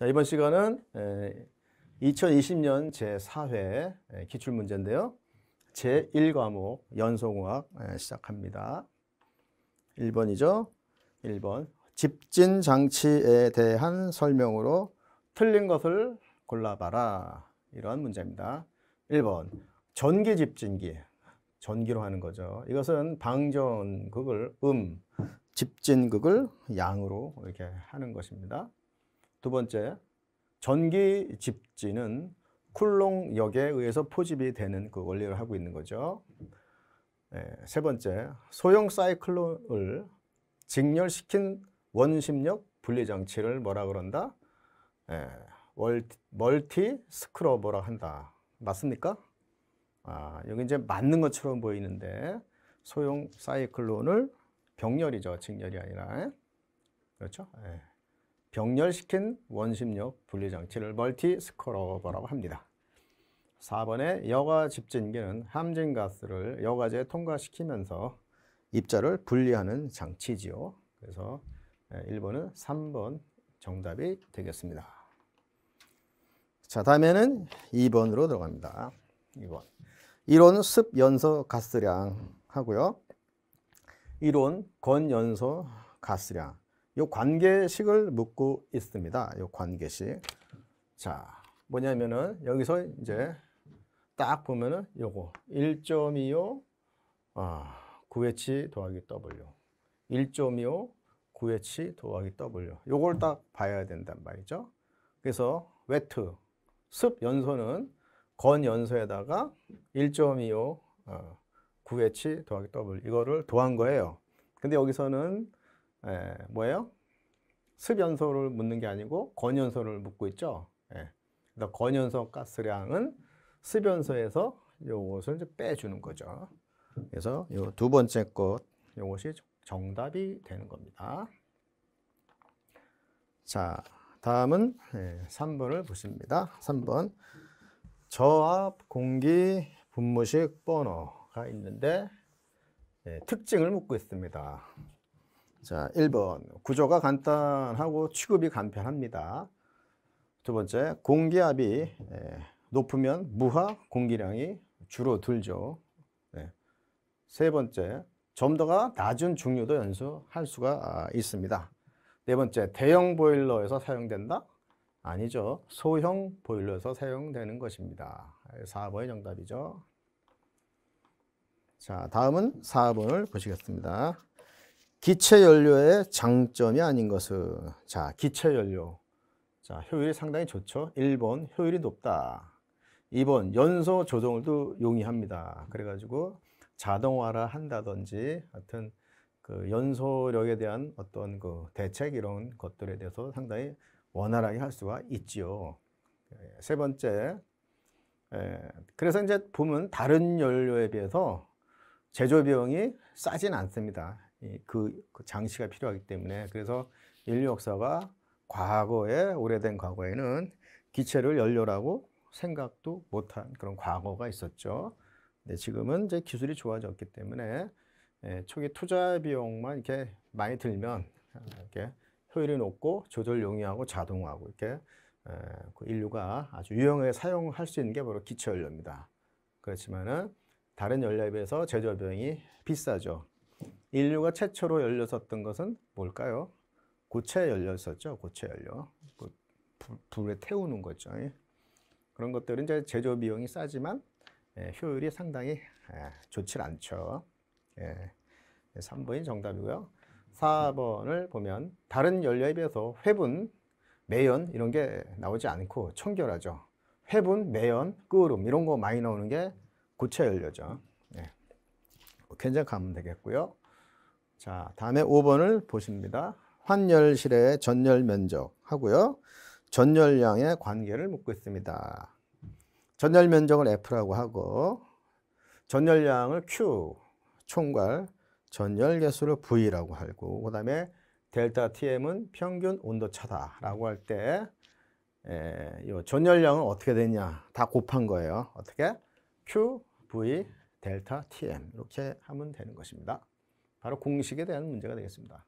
자, 이번 시간은 2020년 제4회 기출문제인데요. 제1과목 연소공학 시작합니다. 1번이죠. 1번. 집진 장치에 대한 설명으로 틀린 것을 골라봐라. 이러한 문제입니다. 1번. 전기 집진기. 전기로 하는 거죠. 이것은 방전극을 음, 집진극을 양으로 이렇게 하는 것입니다. 두 번째, 전기 집지는 쿨롱역에 의해서 포집이 되는 그 원리를 하고 있는 거죠. 네, 세 번째, 소형 사이클론을 직렬시킨 원심력 분리장치를 뭐라 그런다? 네, 예, 멀티, 멀티 스크러버라 한다. 맞습니까? 아, 여기 이제 맞는 것처럼 보이는데 소형 사이클론을 병렬이죠. 직렬이 아니라. 그렇죠? 네. 격렬시킨 원심력 분리장치를 멀티 스크러버라고 합니다. 4번의 여과 집진기는 함진가스를 여과제에 통과시키면서 입자를 분리하는 장치지요. 그래서 1번은 예, 3번 정답이 되겠습니다. 자, 다음에는 2번으로 들어갑니다. 2번. 이론 습 연소 가스량 하고요. 이론 건 연소 가스량. 이 관계식을 묻고 있습니다. 이 관계식. 자, 뭐냐면은 여기서 이제 딱 보면은 요거 1.25 아, 9H 더하기 W 1.25 9H 더하기 W 요걸 딱 봐야 된단 말이죠. 그래서 웨트 습 연소는 건 연소에다가 1.25 어, 9H 더하기 W 이거를 더한 거예요. 근데 여기서는 예, 뭐예요? 습연소를 묻는 게 아니고 건연소를 묻고 있죠. 예. 그래서 건연소 가스량은 습연소에서 요것을 이제 빼주는 거죠. 그래서 요 두 번째 것 요것이 정답이 되는 겁니다. 자, 다음은 3번을 예, 보십니다. 3번 저압 공기 분무식 번호가 있는데 예, 특징을 묻고 있습니다. 자, 1번. 구조가 간단하고 취급이 간편합니다. 두 번째, 공기압이 예, 높으면 무하 공기량이 줄어들죠. 네. 세 번째, 점도가 낮은 중류도 연소할 수가 아, 있습니다. 네 번째, 대형 보일러에서 사용된다? 아니죠. 소형 보일러에서 사용되는 것입니다. 4번이 정답이죠. 자, 다음은 4번을 보시겠습니다. 기체 연료의 장점이 아닌 것은 자 기체 연료 자 효율이 상당히 좋죠 1번 효율이 높다 2번 연소 조정도 용이합니다 그래가지고 자동화라 한다든지 하여튼 그 연소력에 대한 어떤 그 대책 이런 것들에 대해서 상당히 원활하게 할 수가 있지요 예, 세 번째 에, 예, 그래서 이제 보면 다른 연료에 비해서 제조 비용이 싸진 않습니다 그, 그 장치가 필요하기 때문에 그래서 인류 역사가 과거에 오래된 과거에는 기체를 연료라고 생각도 못한 그런 과거가 있었죠. 근데 지금은 이제 기술이 좋아졌기 때문에 예, 초기 투자 비용만 이렇게 많이 들면 아, 이렇게 효율이 높고 조절 용이하고 자동화하고 이렇게 예, 그 인류가 아주 유용하게 사용할 수 있는 게 바로 기체 연료입니다. 그렇지만은 다른 연료에 비해서 제조 비용이 비싸죠. 인류가 최초로 열려 섰던 것은 뭘까요? 고체 열려 섰죠. 고체 열려. 그 불에 태우는 거죠. 예. 그런 것들은 이제 제조 비용이 싸지만 예, 효율이 상당히 예, 좋질 않죠. 예, 3번이 정답이고요. 4번을 보면 다른 연료에 비해서 회분, 매연 이런 게 나오지 않고 청결하죠. 회분, 매연, 끓음 이런 거 많이 나오는 게 고체 연료죠. 예. 굉장히 뭐 면 되겠고요. 자, 다음에 5번을 보십니다. 환열실의 전열 면적 하고요. 전열량의 관계를 묻고 있습니다. 전열 면적을 F라고 하고 전열량을 Q, 총괄 전열 개수를 V라고 하고 그다음에 델타 TM은 평균 온도 차다라고 할때이 전열량은 어떻게 되냐 다 곱한 거예요. 어떻게? Q, V, 델타 TM 이렇게 하면 되는 것입니다. 바로 공식에 대한 문제가 되겠습니다.